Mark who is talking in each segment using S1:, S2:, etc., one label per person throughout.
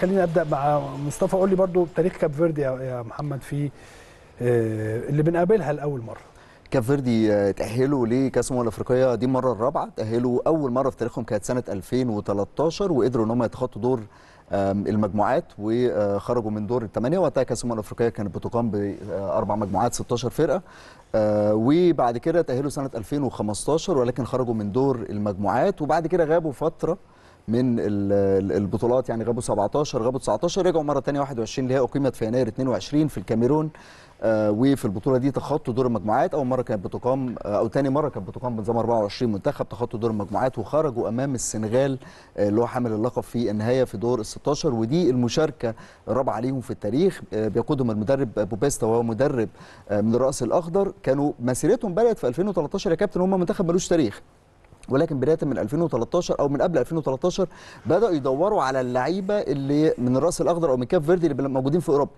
S1: خليني ابدا مع مصطفى قول لي برضو تاريخ كاب فيردي يا محمد في آه، اللي بنقابلها لاول مره
S2: كاب فيردي آه، تأهلوا لكأس الأمم الأفريقية دي المرة الرابعة تأهلوا أول مرة في تاريخهم كانت سنة 2013 وقدروا إن هم يتخطوا دور المجموعات وخرجوا من دور الثمانية وقتها كأس الأمم الأفريقية كانت بتقام بأربع آه، مجموعات 16 فرقة وبعد كده تأهلوا سنة 2015 ولكن خرجوا من دور المجموعات وبعد كده غابوا فترة من البطولات يعني غابوا 17 غابوا 19 رجعوا مره ثانيه 21 اللي هي اقيمت في يناير 22 في الكاميرون آه، وفي البطوله دي تخطوا دور المجموعات اول مره كانت بتقام آه، او ثاني مره كانت بتقام بنظام 24 منتخب تخطوا دور المجموعات وخرجوا امام السنغال آه، اللي هو حامل اللقب في النهايه في دور ال 16 ودي المشاركه الرابعه ليهم في التاريخ بيقودهم المدرب بوبيستا وهو مدرب من الراس الاخضر كانوا مسيرتهم بدات في 2013 يا كابتن هم منتخب ملوش تاريخ ولكن بدايه من 2013 او من قبل 2013 بداوا يدوروا على اللعيبه اللي من الراس الاخضر او من كاب فيردي اللي موجودين في اوروبا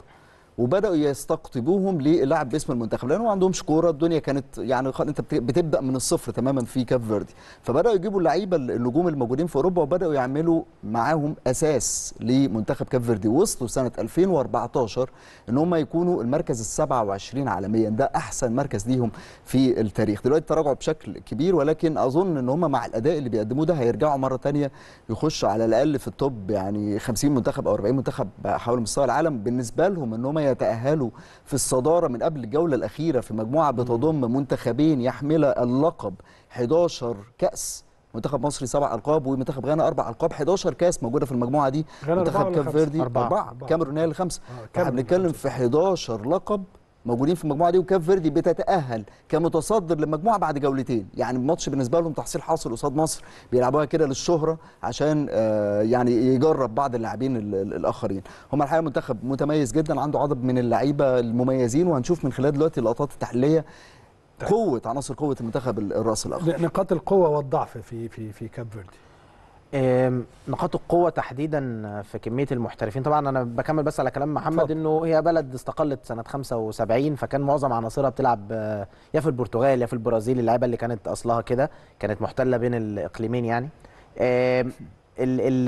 S2: وبداوا يستقطبوهم للعب باسم المنتخب لانه ما عندهمش كوره الدنيا كانت يعني انت بتبدا من الصفر تماما في كاب فيردي فبداوا يجيبوا اللعيبه النجوم الموجودين في اوروبا وبداوا يعملوا معاهم اساس لمنتخب كاب فيردي وصلوا سنه 2014 ان هم يكونوا المركز ال 27 عالميا ده احسن مركز ليهم في التاريخ دلوقتي تراجعوا بشكل كبير ولكن اظن ان هم مع الاداء اللي بيقدموه ده هيرجعوا مره ثانيه يخشوا على الاقل في التوب يعني 50 منتخب او 40 منتخب حول مستوى العالم بالنسبه لهم ان هم يتأهلوا في الصدارة من قبل الجولة الأخيرة في مجموعة بتضم منتخبين يحملا اللقب 11 كأس منتخب مصري سبع القاب ومنتخب غانا اربع القاب 11 كاس موجوده في المجموعه دي منتخب كاب فيردي اربعه أربعة. هي الخمسه آه، احنا بنتكلم في 11 لقب موجودين في المجموعه دي وكاب فيردي بتتاهل كمتصدر للمجموعه بعد جولتين يعني الماتش بالنسبه لهم تحصيل حاصل قصاد مصر بيلعبوها كده للشهره عشان آه، يعني يجرب بعض اللاعبين الاخرين هم الحقيقه منتخب متميز جدا عنده عدد من اللعيبه المميزين وهنشوف من خلال دلوقتي اللقطات التحليليه قوه عناصر قوه المنتخب الراس
S1: الاخضر نقاط القوه والضعف
S3: في في في كاب فيردي نقاط القوه تحديدا في كميه المحترفين طبعا انا بكمل بس على كلام محمد طب. انه هي بلد استقلت سنه 75 فكان معظم عناصرها بتلعب آه، يا في البرتغال يا في البرازيل اللعيبه اللي كانت اصلها كده كانت محتله بين الاقليمين يعني ال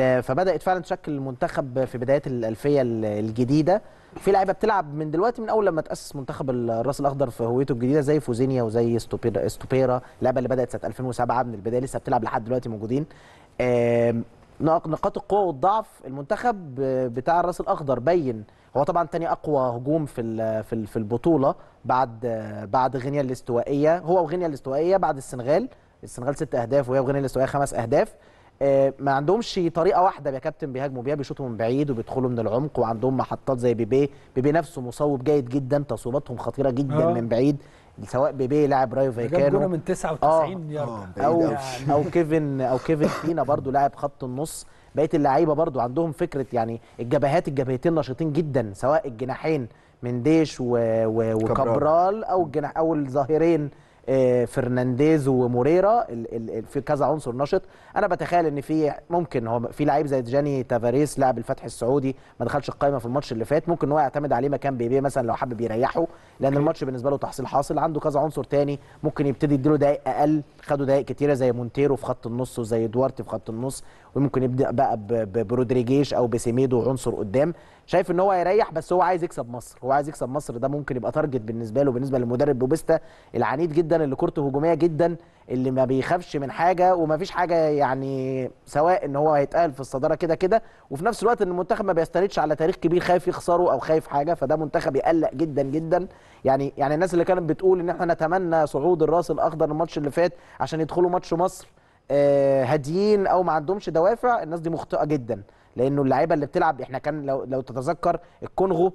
S3: ال فبدات فعلا تشكل المنتخب في بدايه الالفيه الجديده في لعيبه بتلعب من دلوقتي من اول لما تاسس منتخب الراس الاخضر في هويته الجديده زي فوزينيا وزي استوبيرا استوبيرا اللعبه اللي بدات سنه 2007 من البدايه لسه بتلعب لحد دلوقتي موجودين نقاط القوه والضعف المنتخب بتاع الراس الاخضر بين هو طبعا تاني اقوى هجوم في في البطوله بعد بعد غينيا الاستوائيه هو وغينيا الاستوائيه بعد السنغال السنغال ست اهداف وهي وغينيا الاستوائيه خمس اهداف آه، ما عندهمش طريقه واحده يا كابتن بيهاجموا بيها بيشوطوا من بعيد وبيدخلوا من العمق وعندهم محطات زي بيبي بيبي نفسه مصوب جيد جدا تصويباتهم خطيره جدا أوه. من بعيد سواء بيبي لاعب رايو فايكانو جاب من
S1: 99 آه. يارد آه. آه، او يعني. او
S3: كيفن او كيفن فينا برضو لاعب خط النص بقيه اللعيبه برضو عندهم فكره يعني الجبهات الجبهتين نشيطين جدا سواء الجناحين من و... و... وكابرال او الجناح او الظاهرين آه، فرنانديز وموريرا في كذا عنصر نشط انا بتخيل ان في ممكن هو في لعيب زي جاني تافاريس لاعب الفتح السعودي ما دخلش القائمه في الماتش اللي فات ممكن هو يعتمد عليه مكان بيبي مثلا لو حابب يريحه لان الماتش بالنسبه له تحصيل حاصل عنده كذا عنصر تاني ممكن يبتدي يديله دقائق اقل خدوا دقائق كتيره زي مونتيرو في خط النص وزي دوارتي في خط النص وممكن يبدا بقى برودريجيش او بسيميدو عنصر قدام شايف ان هو هيريح بس هو عايز يكسب مصر هو عايز يكسب مصر ده ممكن يبقى تارجت بالنسبه له بالنسبه للمدرب بوبيستا العنيد جدا اللي كورته هجوميه جدا اللي ما بيخافش من حاجه وما فيش حاجه يعني سواء ان هو هيتقال في الصداره كده كده وفي نفس الوقت ان المنتخب ما بيستندش على تاريخ كبير خايف يخسره او خايف حاجه فده منتخب يقلق جدا جدا يعني يعني الناس اللي كانت بتقول ان احنا نتمنى صعود الراس الاخضر الماتش اللي فات عشان يدخلوا ماتش مصر آه، هاديين او ما عندهمش دوافع الناس دي مخطئه جدا لانه اللعيبه اللي بتلعب احنا كان لو لو تتذكر الكونغو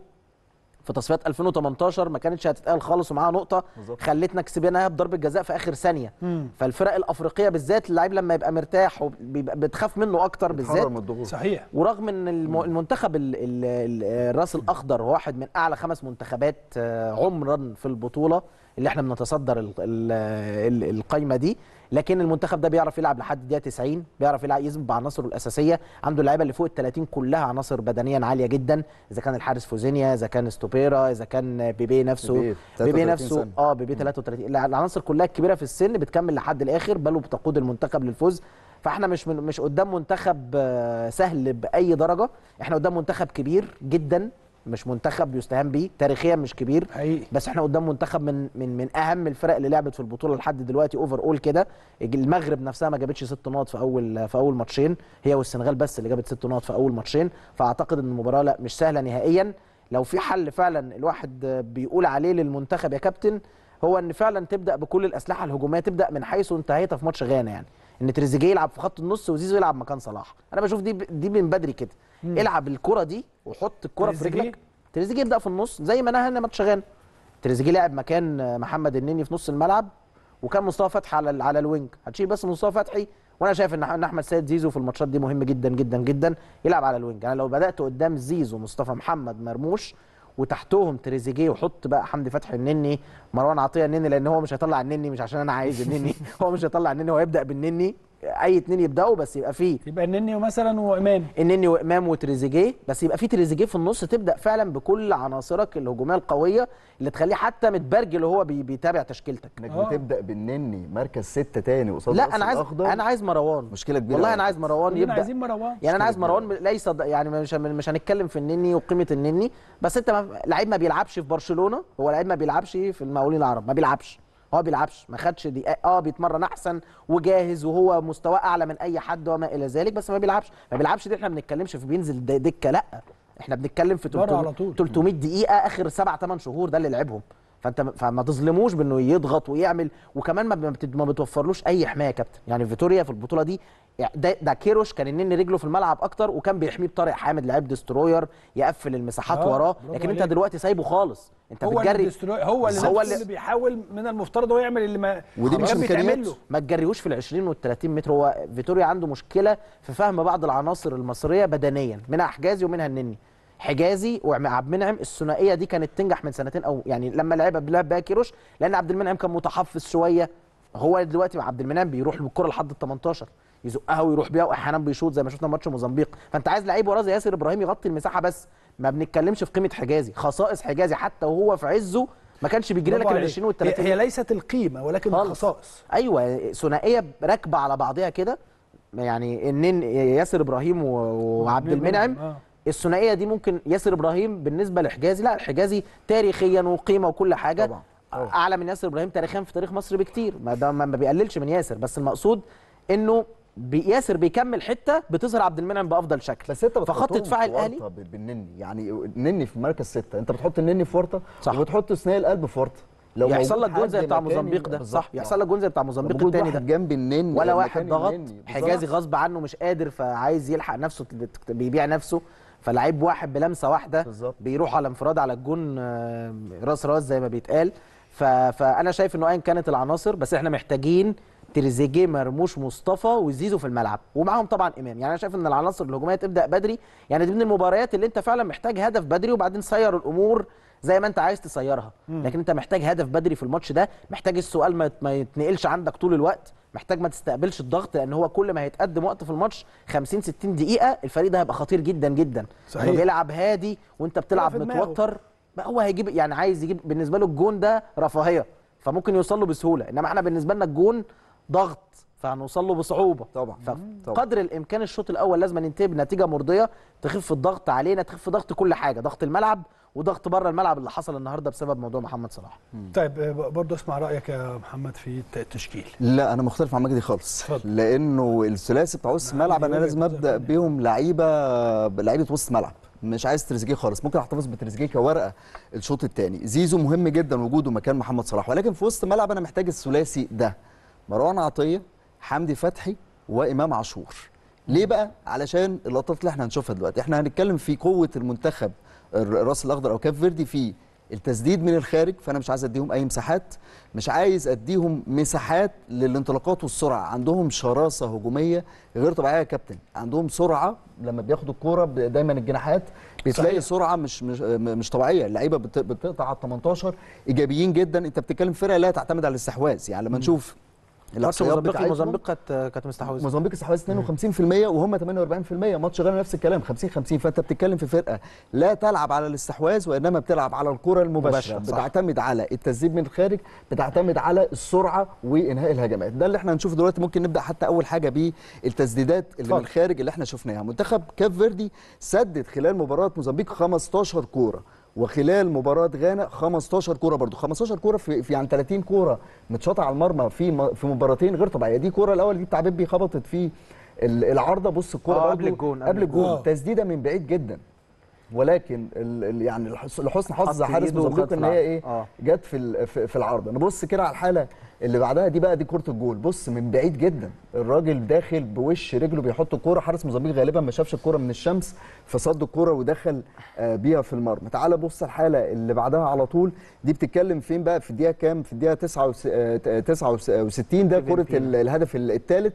S3: في تصفيات 2018 ما كانتش هتتقال خالص ومعاها نقطه بالزبط. خلتنا كسبناها بضربه جزاء في اخر ثانيه فالفرق الافريقيه بالذات اللعيب لما يبقى مرتاح وبيبقى بتخاف منه اكتر بالذات صحيح ورغم ان المنتخب الراس الاخضر واحد من اعلى خمس منتخبات آه، عمرا في البطوله اللي احنا بنتصدر القايمه دي لكن المنتخب ده بيعرف يلعب لحد الدقيقه 90 بيعرف يلعب يثبت بعناصره الاساسيه عنده اللعيبه اللي فوق ال 30 كلها عناصر بدنيا عاليه جدا اذا كان الحارس فوزينيا اذا كان ستوبيرا اذا كان بيبي نفسه بيبي, بيبي نفسه سنة. اه بيبي 33 العناصر كلها الكبيره في السن بتكمل لحد الاخر بل وبتقود المنتخب للفوز فاحنا مش مش قدام منتخب آه، سهل باي درجه احنا قدام منتخب كبير جدا مش منتخب يستهان بيه تاريخيا مش كبير حقيقي. بس احنا قدام منتخب من من من اهم الفرق اللي لعبت في البطوله لحد دلوقتي اوفر اول كده المغرب نفسها ما جابتش ست نقط في اول في اول ماتشين هي والسنغال بس اللي جابت ست نقط في اول ماتشين فاعتقد ان المباراه لا مش سهله نهائيا لو في حل فعلا الواحد بيقول عليه للمنتخب يا كابتن هو ان فعلا تبدا بكل الاسلحه الهجوميه تبدا من حيث انتهيتها في ماتش غانا يعني ان تريزيجيه يلعب في خط النص وزيزو يلعب مكان صلاح انا بشوف دي دي من بدري كده العب الكره دي وحط الكره في رجلك تريزيجيه يبدا في النص زي ما انا هنا ماتش غانا تريزيجيه لعب مكان محمد النني في نص الملعب وكان مصطفى فتحي على على الوينج هتشيل بس مصطفى فتحي وانا شايف ان احمد سيد زيزو في الماتشات دي مهم جدا جدا جدا يلعب على الوينج انا لو بدات قدام زيزو مصطفى محمد مرموش وتحتهم تريزيجيه وحط بقى حمدي فتحي النني مروان عطيه النني لان هو مش هيطلع النني مش عشان انا عايز النني هو مش هيطلع النني هو هيبدا بالنني اي اتنين يبداوا بس يبقى فيه يبقى النني مثلا وامام النني وامام وتريزيجيه بس يبقى فيه تريزيجيه في النص تبدا فعلا بكل عناصرك الهجوميه القويه اللي تخليه حتى متبرجل اللي هو بيتابع تشكيلتك انك آه.
S2: بتبدا بالنني مركز ستة تاني قصاد لا انا عايز الأخضر.
S3: انا عايز مروان مشكله كبيره والله انا عايز مروان يبدا عايزين
S1: مروان يعني انا عايز مروان
S3: ليس يعني مش مش هنتكلم في النني وقيمه النني بس انت لعيب ما بيلعبش في برشلونه هو لعيب ما بيلعبش في المقاولين العرب ما بيلعبش هو آه، بيلعبش ما خدش دقائق اه بيتمرن احسن وجاهز وهو مستواه اعلى من اي حد وما الى ذلك بس ما بيلعبش ما بيلعبش دي احنا ما بنتكلمش في بينزل دكه لا احنا بنتكلم في 300 دقيقه اخر 7 8 شهور ده اللي لعبهم فانت فما تظلموش بانه يضغط ويعمل وكمان ما ما بتوفرلوش اي حمايه يا كابتن يعني فيتوريا في البطوله دي ده, ده كيروش كان النني رجله في الملعب اكتر وكان بيحميه بطارق حامد لعيب دستروير يقفل المساحات آه، وراه لكن انت دلوقتي سايبه خالص انت هو بتجري اللي هو اللي هو اللي, اللي
S1: بيحاول من المفترض هو يعمل اللي ما ودي مش امكانيات
S3: ما تجريهوش في ال 20 وال 30 متر هو فيتوريا عنده مشكله في فهم بعض العناصر المصريه بدنيا منها حجازي ومنها النني حجازي وعبد المنعم الثنائيه دي كانت تنجح من سنتين او يعني لما لعب عبد الله باكيروش لان عبد المنعم كان متحفظ شويه هو دلوقتي مع عبد المنعم بيروح بالكره لحد ال 18 يزقها ويروح بيها واحيانا بيشوط زي ما شفنا ماتش موزمبيق فانت عايز لعيب وراه زي ياسر ابراهيم يغطي المساحه بس ما بنتكلمش في قيمه حجازي خصائص حجازي حتى وهو في عزه ما كانش بيجري لك ال 20 وال 30 هي ليست القيمه ولكن الخصائص ايوه ثنائيه راكبه على بعضها كده يعني اتنين ياسر ابراهيم وعبد المنعم آه. الثنائيه دي ممكن ياسر ابراهيم بالنسبه لحجازي لا الحجازي تاريخيا وقيمه وكل حاجه طبعا. أوه. اعلى من ياسر ابراهيم تاريخيا في تاريخ مصر بكتير ما ده ما بيقللش من ياسر بس المقصود انه بي ياسر بيكمل حته بتظهر عبد المنعم بافضل شكل بس انت فخط دفاع الاهلي
S2: بالنني يعني النني في مركز سته انت بتحط النني في ورطه صح. وبتحط ثنائي القلب في ورطه لو يحصل لك جون زي بتاع موزمبيق ده صح يحصل لك جون زي بتاع موزمبيق الثاني ده جنب النني ولا واحد ضغط حجازي غصب
S3: عنه مش قادر فعايز يلحق نفسه بيبيع نفسه فلعيب واحد بلمسه واحده بالزبط. بيروح على انفراد على الجون آه، راس راس زي ما بيتقال فانا شايف انه ايا كانت العناصر بس احنا محتاجين تريزيجيه مرموش مصطفى وزيزو في الملعب ومعاهم طبعا امام يعني انا شايف ان العناصر الهجوميه تبدا بدري يعني دي من المباريات اللي انت فعلا محتاج هدف بدري وبعدين سير الامور زي ما انت عايز مم. لكن انت محتاج هدف بدري في الماتش ده محتاج السؤال ما, يتنقلش عندك طول الوقت محتاج ما تستقبلش الضغط لان هو كل ما هيتقدم وقت في الماتش 50 60 دقيقه الفريق ده هيبقى خطير جدا جدا صحيح يعني بيلعب هادي وانت بتلعب متوتر بقى هو هيجيب يعني عايز يجيب بالنسبه له الجون ده رفاهيه فممكن يوصل له بسهوله انما احنا بالنسبه لنا الجون ضغط فهنوصل له بصعوبه طبعا فقدر الامكان الشوط الاول لازم ننتهي بنتيجه مرضيه تخف الضغط علينا تخف ضغط كل حاجه ضغط الملعب وضغط بره الملعب اللي حصل النهارده بسبب موضوع محمد صلاح
S1: طيب برضه اسمع رايك يا محمد في التشكيل
S2: لا انا مختلف عن مجدي خالص فضل. لانه الثلاثي بتاع وسط الملعب انا لازم ابدا بيهم لعيبه لعيبه وسط ملعب مش عايز تريزيجيه خالص ممكن احتفظ بتريزيجيه كورقه الشوط الثاني زيزو مهم جدا وجوده مكان محمد صلاح ولكن في وسط الملعب انا محتاج الثلاثي ده مروان عطيه حمدي فتحي وامام عاشور ليه بقى علشان اللقطات اللي احنا هنشوفها دلوقتي احنا هنتكلم في قوه المنتخب الراس الاخضر او كاب فيردي في التسديد من الخارج فانا مش عايز اديهم اي مساحات مش عايز اديهم مساحات للانطلاقات والسرعه عندهم شراسه هجوميه غير طبيعيه يا كابتن عندهم سرعه لما بياخدوا الكوره دايما الجناحات بتلاقي صحيح. سرعه مش مش مش طبيعيه اللعيبه بتقطع على ال 18 ايجابيين جدا انت بتتكلم فرقه لا تعتمد على الاستحواذ يعني لما نشوف ماتش موزمبيق موزمبيق كانت كانت مستحوذه موزمبيق استحوذت 52% وهم 48% ماتش غانا نفس الكلام 50 50 فانت بتتكلم في فرقه لا تلعب على الاستحواذ وانما بتلعب على الكره المباشره بتعتمد على التسديد من الخارج بتعتمد على السرعه وانهاء الهجمات ده اللي احنا هنشوفه دلوقتي ممكن نبدا حتى اول حاجه بالتسديدات اللي من الخارج اللي احنا شفناها منتخب كاب فيردي سدد خلال مباراه موزمبيق 15 كوره وخلال مباراه غانا 15 كوره برضو 15 كوره في, في يعني 30 كوره متشاطه على المرمى في في مباراتين غير طبيعيه دي كوره الاول دي بتاع بيبي خبطت في العارضه بص الكوره آه، قبل الجون قبل الجون آه. تسديده من بعيد جدا ولكن الـ يعني لحسن حظ حارس مظبوط ان هي ايه آه. جت في في العارضه نبص كده على الحاله اللي بعدها دي بقى دي كره الجول بص من بعيد جدا الراجل داخل بوش رجله بيحط الكوره حارس موزمبيق غالبا ما شافش الكوره من الشمس فصد الكوره ودخل آه، بيها في المرمى تعال بص الحاله اللي بعدها على طول دي بتتكلم فين بقى في الدقيقه كام في الدقيقه 69 آه، آه، ده كره الهدف الثالث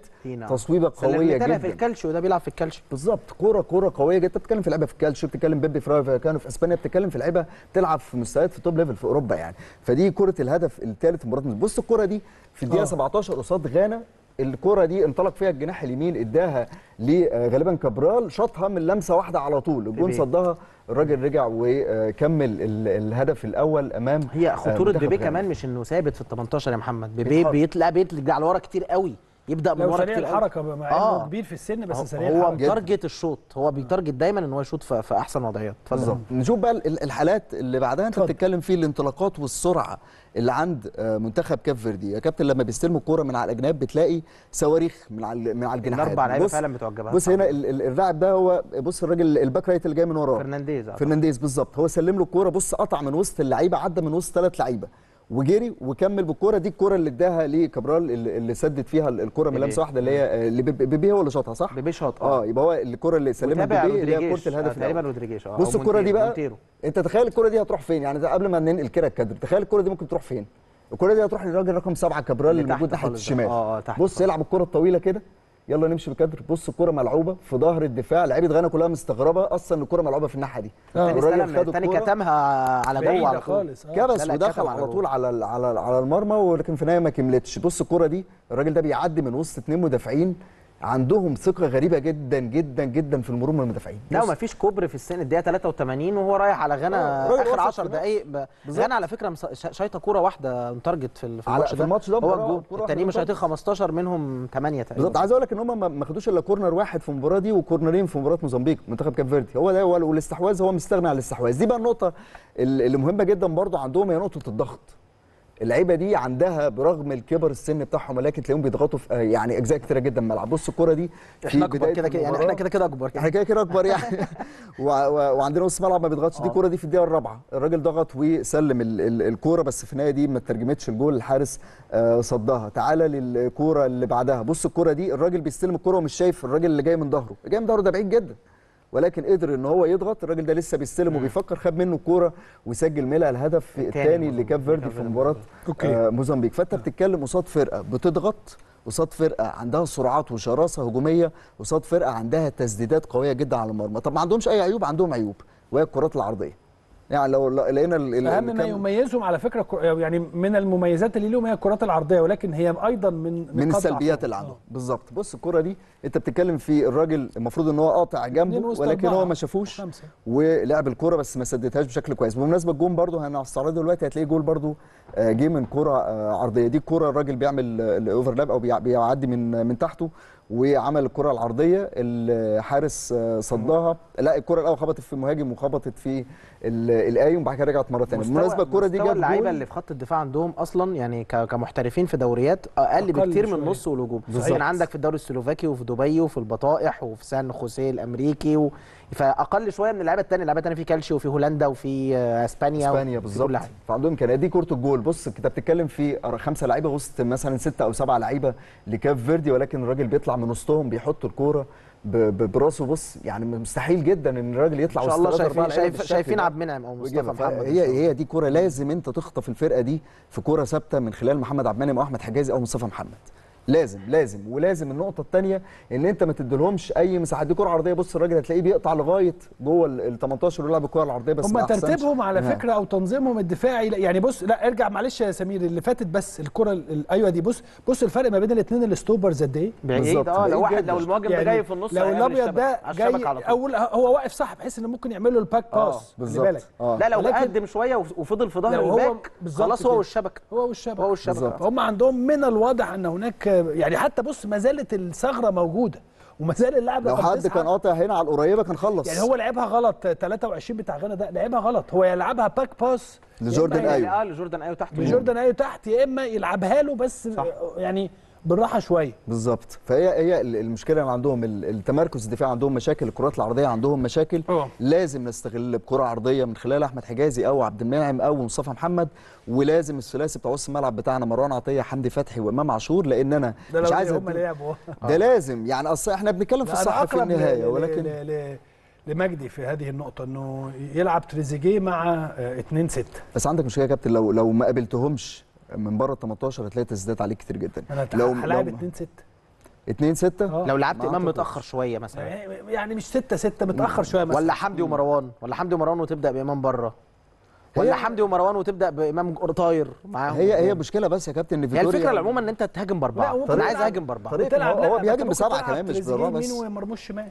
S2: تصويبه قويه جدا في الكالشيو ده بيلعب في الكالشيو بالظبط كوره كوره قويه جدا بتتكلم في لعيبه في الكالشيو بتتكلم بيبي فراي كانوا في اسبانيا بتتكلم في لعيبه بتلعب في مستويات في توب ليفل في اوروبا يعني فدي كره الهدف الثالث مباراه بص الكوره دي السعدي في الدقيقه 17 آه. قصاد غانا الكرة دي انطلق فيها الجناح اليمين اداها لغالبا آه، كابرال شاطها من لمسه واحده على طول الجون صدها الراجل رجع وكمل الهدف الاول امام هي خطوره آه، بيبي كمان
S3: مش انه ثابت في ال 18 يا محمد بيبي
S2: بيطلع بيطلع على ورا كتير قوي يبدا من ورا كتير
S3: الحركه
S1: مع آه. انه كبير في السن بس سريع هو بيتارجت
S3: الشوط هو بيتارجت دايما ان هو يشوط في, في احسن
S2: وضعيات بالظبط نشوف بقى الحالات اللي بعدها انت بتتكلم فيه الانطلاقات والسرعه اللي عند آه، منتخب كاب فيردي يا كابتن لما بيستلموا الكوره من على الاجناب بتلاقي صواريخ من على من على الجناحات الاربع لعيبه فعلا بتعجبها بص هنا اللاعب ده هو بص الراجل الباك رايت اللي جاي من وراه فرنانديز فرنانديز بالظبط هو سلم له الكوره بص قطع من وسط اللعيبه عدى من وسط ثلاث لعيبه وجري وكمل بالكوره دي الكوره اللي اداها لكبرال اللي سدد فيها الكوره من لمسه واحده اللي هي آه، اللي بيبي هو اللي شاطها صح؟ بيبي شاط اه يبقى هو الكوره اللي سلمها بيبي اللي هي كوره الهدف آه، تقريبا رودريجيش اه بص الكوره دي بقى منتيرو. انت تخيل الكوره دي هتروح فين؟ يعني قبل ما ننقل كده الكادر تخيل الكوره دي ممكن تروح فين؟ الكوره دي هتروح للراجل رقم سبعه كابرال اللي موجود ناحيه الشمال اه اه تحت بص يلعب الكوره الطويله كده يلا نمشي بكدر بص الكره ملعوبه في ظهر الدفاع لعيبه غانا كلها مستغربه اصلا الكره ملعوبه في الناحيه دي آه. يعني الراجل كتمها
S3: على جوه على طول آه. كبس ودخل على طول
S2: على على على المرمى ولكن في النهايه ما كملتش بص الكره دي الراجل ده بيعدي من وسط اثنين مدافعين عندهم ثقه غريبه جدا جدا جدا في المرور من المدافعين لا
S3: وما فيش كوبري في
S2: السن الدقيقه 83 وهو رايح على غانا آه، اخر 10 دقائق
S3: ب... غانا على فكره شايطه كوره واحده تارجت في الماتش ده الماتش ده هو التانيين شايطين 15 منهم 8 تقريبا بالظبط عايز
S2: اقول لك ان هم ما خدوش الا كورنر واحد في المباراه دي وكورنرين في مباراه موزمبيق منتخب كاب فيردي هو ده والاستحواذ هو مستغني عن الاستحواذ دي بقى النقطه المهمه جدا برضو عندهم هي نقطه الضغط اللعيبه دي عندها برغم الكبر السن بتاعهم ولكن تلاقيهم بيضغطوا في آه، يعني اجزاء كتيره جدا من الملعب بص الكوره دي احنا كده كده يعني, يعني احنا كده كده اكبر احنا كده كده اكبر يعني وعندنا نص ملعب ما بيضغطش دي الكوره آه. دي في الدقيقه الرابعه الراجل ضغط وسلم الكوره بس في النهايه دي ما ترجمتش الجول الحارس آه، صدها تعالى للكوره اللي بعدها بص الكوره دي الراجل بيستلم الكوره ومش شايف الراجل اللي جاي من ظهره جاي من ظهره ده بعيد جدا ولكن قدر ان هو يضغط الراجل ده لسه بيستلم وبيفكر خد منه الكوره وسجل ميلا الهدف الثاني كاب فيردي في مباراه آه موزمبيق فانت نعم. بتتكلم قصاد فرقه بتضغط قصاد فرقه عندها سرعات وشراسه هجوميه قصاد فرقه عندها تسديدات قويه جدا على المرمى طب ما عندهمش اي عيوب عندهم عيوب وهي الكرات العرضيه يعني لو لقينا اهم
S1: ما يميزهم على فكره يعني من المميزات اللي لهم هي الكرات العرضيه ولكن هي ايضا من من السلبيات
S2: اللي عندهم آه. بالظبط بص الكره دي انت بتتكلم في الراجل المفروض ان هو قاطع جنبه ولكن هو ما شافوش ولعب الكره بس ما سددهاش بشكل كويس بمناسبه الجون برده هنستعرضه دلوقتي هتلاقي جول برده آه، جه من كره آه، عرضيه دي الكره الراجل بيعمل الاوفرلاب او بيعدي من من تحته وعمل الكره العرضيه الحارس آه، صدها لا الكره الاول خبطت في المهاجم وخبطت في الاي وبعد كده رجعت مره ثانيه بالمناسبه الكره دي جت اللعيبه اللي
S3: في خط الدفاع عندهم اصلا يعني كمحترفين في دوريات اقل بكتير من نص والهجوم يعني عندك في الدوري السلوفاكي وفي دبي وفي البطائح وفي سان خوسيه الامريكي و... فاقل شويه من اللعيبه الثانيه اللعيبه الثانيه في كالشي وفي هولندا وفي آه، اسبانيا
S2: اسبانيا بالظبط فعندهم امكانيات دي كره الجول بص انت بتتكلم في خمسه لعيبه وسط مثلا سته او سبعه لعيبه لكاف فيردي ولكن الراجل بيطلع من وسطهم بيحط الكوره براسه بص يعني مستحيل جدا ان الراجل يطلع وسط شاء الله شايفين شايف شايفين عبد المنعم او إيه مصطفى محمد هي هي دي كوره لازم انت تخطف الفرقه دي في كوره ثابته من خلال محمد عبد المنعم او احمد حجازي او مصطفى محمد لازم لازم ولازم النقطه الثانيه ان انت ما تديلهمش اي مساحات دي كره عرضيه بص الراجل هتلاقيه بيقطع لغايه جوه ال 18 ويلعب الكره العرضيه بس هم ترتيبهم على فكره
S1: او تنظيمهم الدفاعي يعني بص لا ارجع معلش يا سمير اللي فاتت بس الكره ايوه دي بص بص الفرق ما بين الاثنين الستوبرز قد ايه آه، بالظبط اه لو واحد لو المهاجم يعني جاي في النص لو الابيض ده جاي اول
S3: هو واقف صح بحيث ان ممكن يعمل له الباك باس آه بالك آه. لا لو قدم شويه وفضل في ظهر الباك خلاص هو والشبكه
S1: هو والشبكه هو والشبكه هم عندهم من الواضح ان هناك يعني حتى بص ما زالت الثغره موجوده
S2: وما زال اللاعب لو حد كان قاطع هنا على القريبه كان خلص يعني هو لعبها
S1: غلط 23 بتاع غانا ده لعبها غلط هو يلعبها باك باس لجوردن ايو اه لجوردن ايو تحت لجوردن
S2: ايو تحت يا اما يلعبها له بس صح. يعني بالراحه شويه بالظبط فهي هي المشكله اللي عندهم التمركز الدفاعي عندهم مشاكل الكرات العرضيه عندهم مشاكل أوه. لازم نستغل بكره عرضيه من خلال احمد حجازي او عبد المنعم او مصطفى محمد ولازم الثلاثي بتاع وسط الملعب بتاعنا مروان عطيه حمدي فتحي وامام عاشور لان انا مش عايز هم لعبوا ده آه. لازم يعني اصل احنا بنتكلم في الصحه في النهايه ولكن لمجدي
S1: في هذه النقطة
S2: انه يلعب تريزيجيه مع 2 آه، 6 بس عندك مشكلة يا كابتن لو لو ما قابلتهمش من بره ال 18 هتلاقي تسديدات عليك كتير جدا انا لو هلاعب 2 6 2 6 لو لعبت امام متاخر
S3: شويه مثلا يعني, يعني مش 6 6 متاخر شويه مثلا ولا حمدي ومروان ولا حمدي ومروان وتبدا بامام بره ولا حمدي ومروان وتبدا بامام طاير معاهم هي هي مشكله بس يا كابتن ان فيتوريا يعني الفكره عموما ان انت تهاجم باربعه انا عايز اهاجم باربعه هو بيهاجم بسبعه كمان مش باربعه بس يمين ومرموش شمال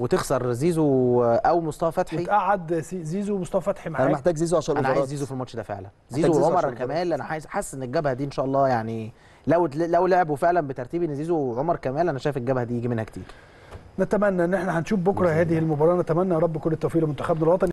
S3: وتخسر زيزو او مصطفى فتحي
S1: وتقعد زيزو ومصطفى فتحي معاك انا محتاج زيزو عشان انا عايز زيزو في الماتش
S3: ده فعلا زيزو وعمر كمال انا عايز حاسس ان الجبهه دي ان شاء الله يعني لو لو لعبوا فعلا بترتيب ان زيزو وعمر كمال انا شايف الجبهه دي يجي منها كتير
S1: نتمنى ان احنا هنشوف بكره هذه المباراه نتمنى يا رب كل التوفيق لمنتخبنا الوطني